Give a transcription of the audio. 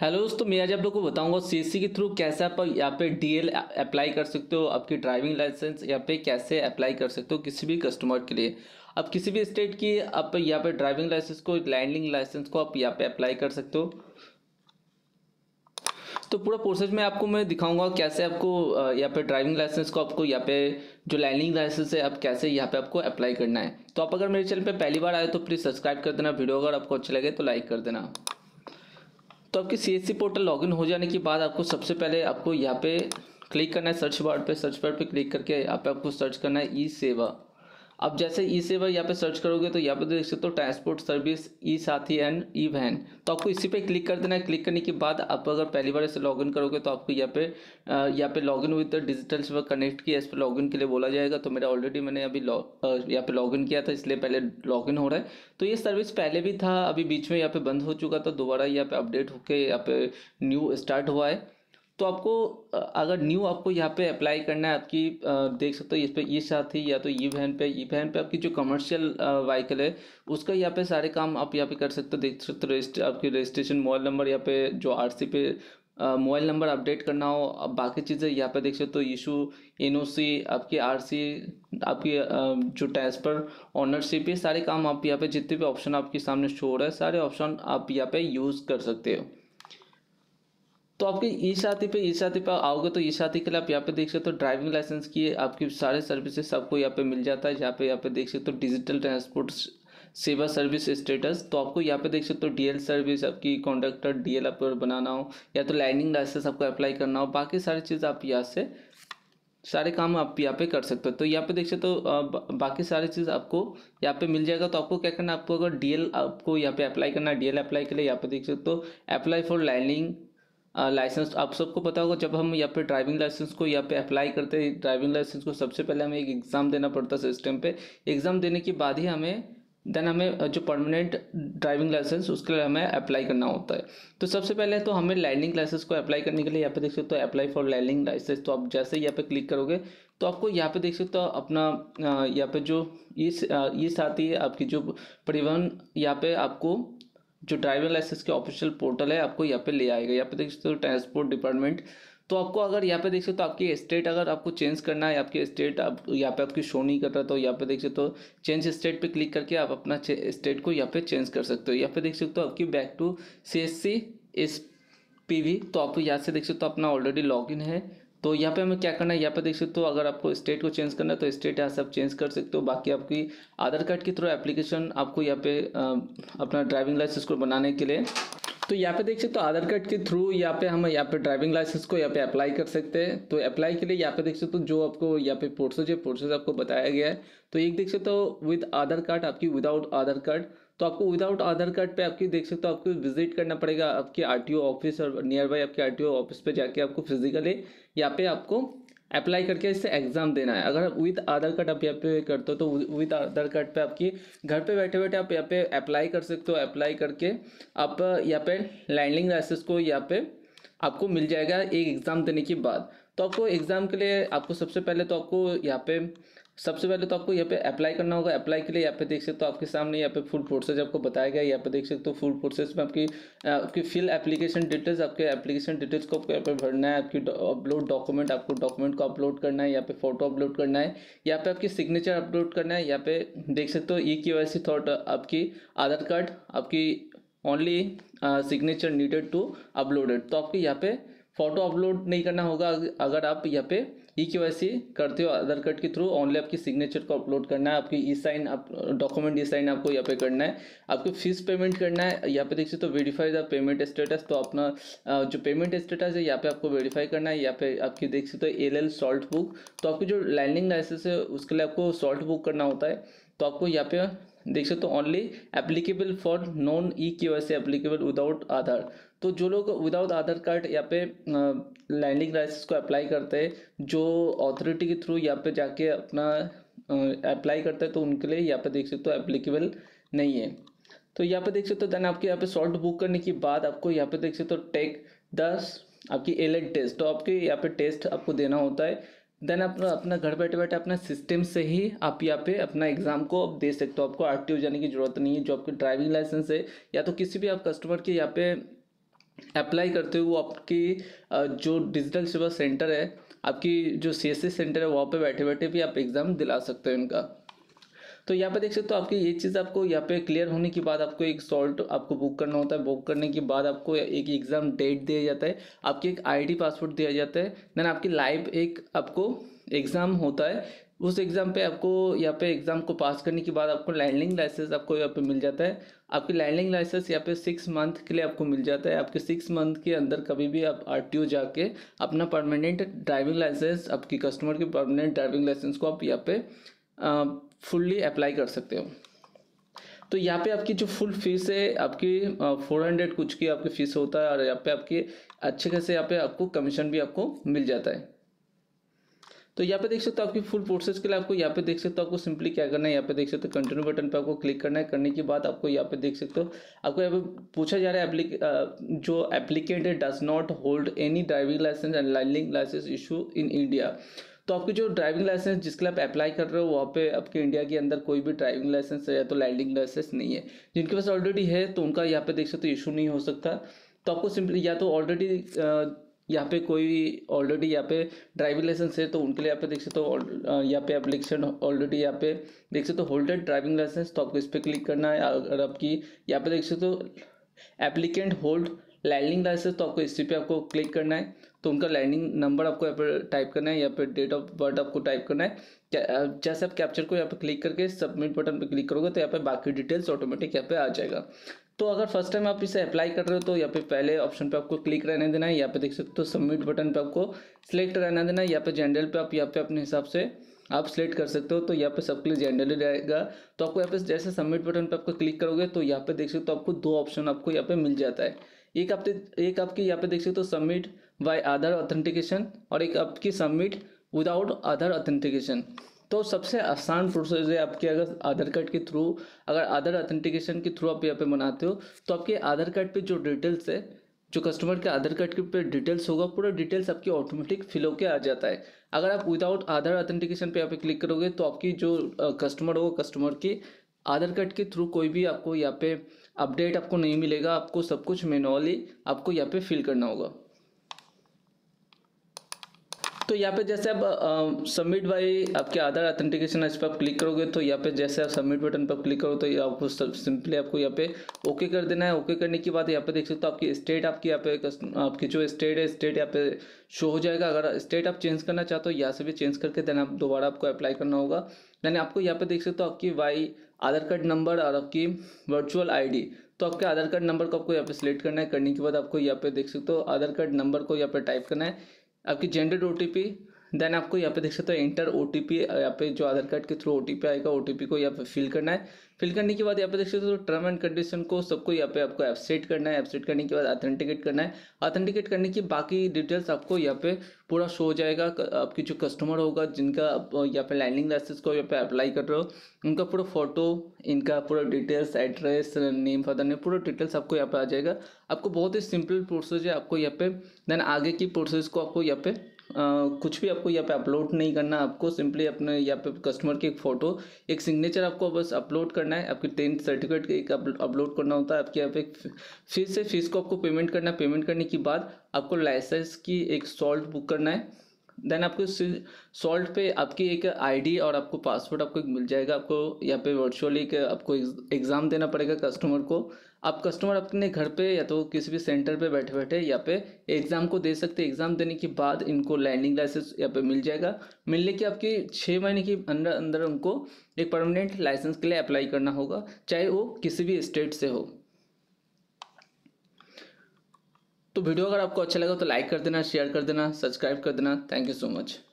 hello दोस्तों मैं आज आप लोग को बताऊंगा सीएससी e के थ्रू कैसे आप यहाँ पे डीएल अप्लाई कर सकते हो आपकी ड्राइविंग लाइसेंस यहाँ पे कैसे अप्लाई कर सकते हो किसी भी कस्टमर के लिए आप किसी भी स्टेट की आप यहाँ पे ड्राइविंग लाइसेंस को लैंडिंग लाइसेंस को आप यहाँ पे अप्लाई कर सकते हो तो पूरा प्रोसेस में आपको मैं दिखाऊंगा कैसे आपको यहाँ पे ड्राइविंग लाइसेंस को आपको यहाँ पे जो लैंडिंग लाइसेंस है आप कैसे यहाँ पे आपको अप्लाई करना है तो आप अगर मेरे चैनल पे पहली बार आए तो प्लीज़ सब्सक्राइब कर देना वीडियो अगर आपको अच्छा लगे तो लाइक कर देना तो आपके सी पोर्टल लॉगिन हो जाने के बाद आपको सबसे पहले आपको यहाँ पे क्लिक करना है सर्च बार पे सर्च बार पे क्लिक करके यहाँ पे आपको सर्च करना है ई सेवा अब जैसे ई सेवा यहाँ पे सर्च करोगे तो यहाँ पे देख सकते हो ट्रांसपोर्ट सर्विस ई साथी एंड ई वैन तो आपको इसी पे क्लिक कर देना है क्लिक करने के बाद आप अगर पहली बार इसे लॉगिन करोगे तो आपको यहाँ पे यहाँ पे लॉगिन विद डिजिटल सेवा कनेक्ट किया इस पर लॉगिन के लिए बोला जाएगा तो मेरा ऑलरेडी मैंने अभी यहाँ पे लॉगिन किया था इसलिए पहले लॉगिन हो रहा है तो ये सर्विस पहले भी था अभी बीच में यहाँ पे बंद हो चुका था दोबारा यहाँ पे अपडेट होकर यहाँ पे न्यू स्टार्ट हुआ है तो आपको अगर न्यू आपको यहाँ पे अप्लाई करना है आपकी देख सकते हो इस पर ई साथ ही या तो ई वैन पे ई वैन पे आपकी जो कमर्शियल व्हीकल है उसका यहाँ पे सारे काम आप यहाँ पे कर सकते हो देख सकते हो रजिस्ट आपकी रजिस्ट्रेशन मोबाइल नंबर यहाँ पे जो आर सी पे मोबाइल नंबर अपडेट करना हो अब बाकी चीज़ें यहाँ पे देख सकते हो तो इशू एन आपकी सी आपकी जो ट्रांसफर ऑनरशिप ये सारे काम आप यहाँ पे जितने भी ऑप्शन आपके सामने शो हो रहा है सारे ऑप्शन आप यहाँ पे यूज़ कर सकते हो तो आपके ई साथी पे ई साथी पे आओगे तो ई साथी के लिए आप यहाँ पे देख सकते हो तो ड्राइविंग लाइसेंस की आपकी सारे सर्विसेज सबको यहाँ पे मिल जाता है यहाँ पे यहाँ पे देख सकते हो तो डिजिटल ट्रांसपोर्ट सेवा सर्विस स्टेटस तो आपको यहाँ पे देख सकते हो तो डीएल सर्विस आपकी कॉन्डक्टर डीएल आपको बनाना हो या तो लाइनिंग लाइसेंस आपको अप्लाई करना हो बाकी सारी चीज़ आप यहाँ से सारे काम आप यहाँ पे कर सकते हो तो यहाँ पे देख सकते हो तो बाकी सारी चीज़ आपको यहाँ पे मिल जाएगा तो आपको क्या करना है आपको अगर डीएल आपको यहाँ पे अप्लाई करना है डीएल अप्लाई के लिए यहाँ पे देख सकते हो तो अप्लाई फॉर लाइनिंग लाइसेंस आप सबको पता होगा जब हम यहाँ पे ड्राइविंग लाइसेंस को यहाँ पे अप्लाई करते हैं ड्राइविंग लाइसेंस को सबसे पहले हमें एक एग्ज़ाम देना पड़ता है सिस्टम पे एग्ज़ाम देने के बाद ही हमें देन हमें जो परमानेंट ड्राइविंग लाइसेंस उसके लिए हमें अप्लाई करना होता है तो सबसे पहले तो हमें लैंडिंग लाइसेंस को अप्लाई करने के लिए यहाँ पे देख सकते हो तो अप्लाई फॉर लैंडिंग लाइसेंस तो आप जैसे यहाँ पे क्लिक करोगे तो आपको यहाँ पे देख सकते हो तो अपना यहाँ पे जो ये ये साथ ही आपकी जो परिवहन यहाँ पे आपको जो ड्राइविंग लाइसेंस के ऑफिशियल पोर्टल है आपको यहाँ पे ले आएगा यहाँ पे देख सकते हो ट्रांसपोर्ट डिपार्टमेंट तो आपको अगर यहाँ पे देख सकते हो तो आपकी स्टेट अगर आपको चेंज करना है आपकी स्टेट आप यहाँ पे आपकी शो नहीं कर रहा तो यहाँ पे देख सकते हो चेंज स्टेट पे क्लिक करके आप अपना स्टेट को यहाँ पे चेंज कर सकते हो यहाँ पे देख सकते हो आपकी back to C S C S P V तो आप यहाँ से देख सकते हो तो अपना ऑलरेडी लॉग इन है तो यहाँ पे हमें क्या करना है यहाँ पे देख सकते हो अगर आपको स्टेट को चेंज करना है तो स्टेट यहाँ से आप चेंज कर सकते हो बाकी आपकी आधार कार्ड के थ्रू एप्लीकेशन आपको यहाँ पे अपना ड्राइविंग लाइसेंस को बनाने के लिए तो यहाँ पे देख सकते हो आधार कार्ड के थ्रू यहाँ पे हम यहाँ पे ड्राइविंग लाइसेंस को यहाँ पे अप्लाई कर सकते हैं तो अप्लाई के लिए यहाँ पे देख सकते हो जो आपको यहाँ पे प्रोसेस है प्रोसेस आपको बताया गया है तो एक देख सकते हो विद आधार कार्ड आपकी विदाउट आधार कार्ड तो आपको विदाउट आधार कार्ड पे आपकी देख सकते हो आपको विजिट करना पड़ेगा आपके आर ऑफिस और नियर बाई आपके आर ऑफिस पे जाके आपको फिजिकली यहाँ पे आपको अप्लाई करके इससे एग्ज़ाम देना है अगर विद आधार कार्ड आप यहाँ पे करते हो तो विद आधार कार्ड पे आपकी घर पे बैठे बैठे आप यहाँ पे अप्लाई कर सकते हो अप्लाई करके आप यहाँ पे लैंडिंग लाइसेंस को यहाँ पे आपको मिल जाएगा एक एग्ज़ाम देने के बाद तो आपको एग्ज़ाम के लिए आपको सबसे पहले तो आपको यहाँ पे सबसे पहले तो आपको यहाँ पे अप्लाई करना होगा अप्लाई के लिए यहाँ पे देख सकते हो आपके सामने यहाँ पे फुल प्रोसेस आपको बताया गया यहाँ पे देख सकते हो फुल प्रोसेस में आपकी आपकी फिल एप्लीकेशन डिटेल्स आपके एप्लीकेशन डिटेल्स को आपको यहाँ पे भरना है आपकी अपलोड डॉक्यूमेंट आपको डॉक्यूमेंट को अपलोड करना है यहाँ पे फोटो अपलोड करना है यहाँ पे आपकी सिग्नेचर अपलोड करना है यहाँ पे देख सकते हो ई के वाई सी थॉट आपकी आधार कार्ड आपकी only signature needed to uploaded तो आपके यहाँ पे फोटो अपलोड नहीं करना होगा अगर आप यहाँ पे ई के वाई सी करते हो आधार कार्ड के थ्रू ऑनली आपकी सिग्नेचर को अपलोड करना है आपकी ई साइन आप डॉक्यूमेंट ई साइन आपको यहाँ पे करना है आपको फीस पेमेंट करना है यहाँ पे देखिए तो वेरीफाई द पेमेंट स्टेटस तो अपना जो पेमेंट स्टेटस है यहाँ पे आपको वेरीफाई करना है यहाँ पे आपकी देख सकते हो एल एल सॉल्ट बुक तो आपकी जो लैंडिंग लाइसेंस है उसके लिए आपको सॉल्ट बुक करना होता है तो आपको यहाँ पे देख सकते हो only applicable for non E K से एप्लीकेबल विदाउट आधार तो जो लोग विदाउट आधार कार्ड यहाँ पे लैंडिंग लाइसेंस को अप्लाई करते हैं जो ऑथोरिटी के थ्रू यहाँ पे जाके अपना अप्लाई करते हैं तो उनके लिए यहाँ पे देख सकते हो एप्लीकेबल नहीं है तो यहाँ पे देख सकते हो देन आपके यहाँ पे सॉल्ट बुक करने के बाद आपको यहाँ पे देख सकते हो टेक दस आपकी एलेट टेस्ट e तो आपके यहाँ पे टेस्ट आपको देना होता है देन आप अपना घर बैठे बैठे अपना सिस्टम से ही आप यहाँ पे अपना एग्ज़ाम को आप दे सकते हो आपको आर जाने की ज़रूरत नहीं है जो आपके ड्राइविंग लाइसेंस है या तो किसी भी आप कस्टमर के यहाँ पे अप्लाई करते हो वो आपकी जो डिजिटल सेवा सेंटर है आपकी जो सी सेंटर है वहाँ पे बैठे बैठे भी आप एग्ज़ाम दिला सकते हो इनका तो यहाँ पे देख सकते हो आपकी ये चीज़ आपको यहाँ पे क्लियर होने के बाद आपको एक सॉल्ट आपको बुक करना होता है बुक करने के बाद आपको एक एग्ज़ाम डेट दिया जाता है आपकी एक आई पासवर्ड दिया जाता है देन आपकी लाइव एक आपको एग्ज़ाम होता है उस एग्ज़ाम पे आपको यहाँ पे एग्ज़ाम को पास करने के बाद आपको लैंडिंग लाइसेंस आपको यहाँ पे मिल जाता है आपकी लैंडिंग लाइसेंस यहाँ पे सिक्स मंथ के लिए आपको मिल जाता है आपके सिक्स मंथ के अंदर कभी भी आप आर जाके अपना परमानेंट ड्राइविंग लाइसेंस आपकी कस्टमर के परमानेंट ड्राइविंग लाइसेंस को आप यहाँ पे फुल्ली अप्लाई कर सकते हो तो यहाँ पे आपकी जो फुल फीस है आपकी फोर हंड्रेड कुछ की आपकी फ़ीस होता है और यहाँ पे आपकी अच्छे खासे यहाँ पे आपको कमीशन भी आपको मिल जाता है तो यहाँ पे देख सकते हो आपकी फुल प्रोसेस के लिए आपको यहाँ पे देख सकते हो आपको सिंपली क्या करना है यहाँ पे देख सकते हो कंटिन्यू बटन पे आपको क्लिक करना है करने के बाद आपको यहाँ पे देख सकते हो आपको यहाँ पे पूछा जा रहा है एप्लिक जो applicant does not hold any driving licence and learning licence issue in India तो आपकी जो ड्राइविंग लाइसेंस जिसके लिए आप अप्लाई कर रहे हो वहाँ पे आपके इंडिया के अंदर कोई भी ड्राइविंग लाइसेंस या तो लैंडिंग लाइसेंस नहीं है जिनके पास ऑलरेडी है तो उनका यहाँ पे देख सकते हो इशू नहीं हो सकता तो आपको सिंपली या तो ऑलरेडी यहाँ पे कोई ऑलरेडी यहाँ पे ड्राइविंग लाइसेंस है तो उनके लिए यहाँ पे देख सकते हो तो यहाँ पे एप्लीकेशन ऑलरेडी यहाँ पे देख सकते हो तो होल्डेड ड्राइविंग लाइसेंस तो आपको इस पर क्लिक करना है अगर आपकी यहाँ पे देख सकते हो तो एप्लीकेंट होल्ड लैंडिंग लाइसेंस तो आपको इस पर आपको क्लिक करना है तो उनका लैंडिंग नंबर आपको यहाँ पर टाइप करना है या फिर डेट ऑफ बर्थ आपको टाइप करना है जैसे आप कैप्चर को यहाँ पर क्लिक करके सबमिट बटन पर क्लिक करोगे तो यहाँ पर बाकी डिटेल्स ऑटोमेटिक यहाँ पर आ जाएगा तो अगर फर्स्ट टाइम आप इसे अप्लाई कर रहे हो तो यहाँ पे पहले ऑप्शन पे आपको क्लिक रहने देना है यहाँ पे देख सकते हो सबमिट बटन पे आपको सिलेक्ट रहना देना है यहाँ पे जनरल पे आप यहाँ पे अपने हिसाब से आप सिलेक्ट कर सकते हो तो यहाँ पे सबके लिए जनरल ही रहेगा तो आपको यहाँ पे जैसे सबमिट बटन पे आपको क्लिक करोगे तो यहाँ पे देख सकते हो तो आपको दो ऑप्शन आपको यहाँ पे मिल जाता है एक आप एक आपकी यहाँ पे देख सकते हो तो सबमिट बाय आधार ऑथेंटिकेशन और एक आपकी सबमिट विदाउट आधार ऑथेंटिकेशन तो सबसे आसान प्रोसेस है आपके अगर आधार कार्ड के थ्रू अगर आधार ऑथेंटिकेशन के थ्रू आप यहाँ पे बनाते हो तो आपके आधार कार्ड पे जो डिटेल्स है जो कस्टमर के आधार कार्ड के पे डिटेल्स होगा पूरा डिटेल्स आपके ऑटोमेटिक फिल होकर आ जाता है अगर आप विदाउट आधार ऑथेंटिकेशन पे यहाँ पे क्लिक करोगे तो आपकी जो कस्टमर होगा कस्टमर की आधार कार्ड के थ्रू कोई भी आपको यहाँ पे अपडेट आपको नहीं मिलेगा आपको सब कुछ मैनुअली आपको यहाँ पे फिल करना होगा तो यहाँ पे जैसे आप सबमिट बाई आपके आधार ऑथेंटिकेशन इस पर आप क्लिक करोगे तो यहाँ पे जैसे आप सबमिट बटन पर क्लिक करो तो आपको सिंपली आपको यहाँ पे ओके कर देना है ओके करने के बाद यहाँ पे देख सकते हो तो आपकी स्टेट आपकी यहाँ पे आपकी जो स्टेट है स्टेट यहाँ पे शो हो जाएगा अगर स्टेट आप चेंज करना चाहते हो यहाँ से भी चेंज करके देना आप दोबारा आपको अप्लाई करना होगा यानी आपको यहाँ पे देख सकते हो तो आपकी वाई आधार कार्ड नंबर और आपकी वर्चुअल आईडी तो आपके आधार कार्ड नंबर को आपको यहाँ पे सिलेक्ट करना है करने के बाद आपको यहाँ पे देख सकते हो आधार कार्ड नंबर को यहाँ पे टाइप करना है आपकी जेंडर ओ देन आपको यहाँ पे देख सकते हो एंटर ओ टी पी यहाँ पे जो आधार कार्ड के थ्रू ओ टी पी आएगा ओ टी पी को यहाँ पे फिल करना है फिल करने के बाद यहाँ पे देख सकते हो टर्म एंड कंडीशन को सबको यहाँ पे आपको एपसेट करना है एपसेट करने के बाद ऑथेंटिकेट करना है ऑथेंटिकेट करने की बाकी डिटेल्स आपको यहाँ पे पूरा शो हो जाएगा आपकी जो कस्टमर होगा जिनका यहाँ पे लैंडिंग लाइसेंस को यहाँ पे अप्लाई कर रहे हो उनका पूरा फोटो इनका पूरा details address name father name पूरा डिटेल्स आपको यहाँ पे आ जाएगा आपको बहुत ही सिंपल प्रोसेस है आपको यहाँ पे देन आगे की प्रोसेस को आपको यहाँ पे कुछ भी आपको यहाँ पे अपलोड नहीं करना आपको सिंपली अपने यहाँ पे कस्टमर की एक फ़ोटो एक सिग्नेचर आपको बस अपलोड करना है आपकी टेंथ सर्टिफिकेट एक अपलोड करना होता है आपके यहाँ पे फिर से फीस को आपको पेमेंट करना है पेमेंट करने के बाद आपको लाइसेंस की एक सॉल्ट बुक करना है देन आपको सॉल्ट पे आपकी एक आईडी और आपको पासवर्ड आपको मिल जाएगा आपको यहाँ पे वर्चुअली एक आपको एग्ज़ाम देना पड़ेगा कस्टमर को आप कस्टमर अपने घर पे या तो किसी भी सेंटर पे बैठे बैठे या पे एग्ज़ाम को दे सकते हैं एग्ज़ाम देने के बाद इनको लैंडिंग लाइसेंस यहाँ पे मिल जाएगा मिलने के आपके छः महीने के अंदर अंदर उनको एक परमानेंट लाइसेंस के लिए अप्लाई करना होगा चाहे वो किसी भी स्टेट से हो तो वीडियो अगर आपको अच्छा लगा तो लाइक कर देना शेयर कर देना सब्सक्राइब कर देना थैंक यू सो मच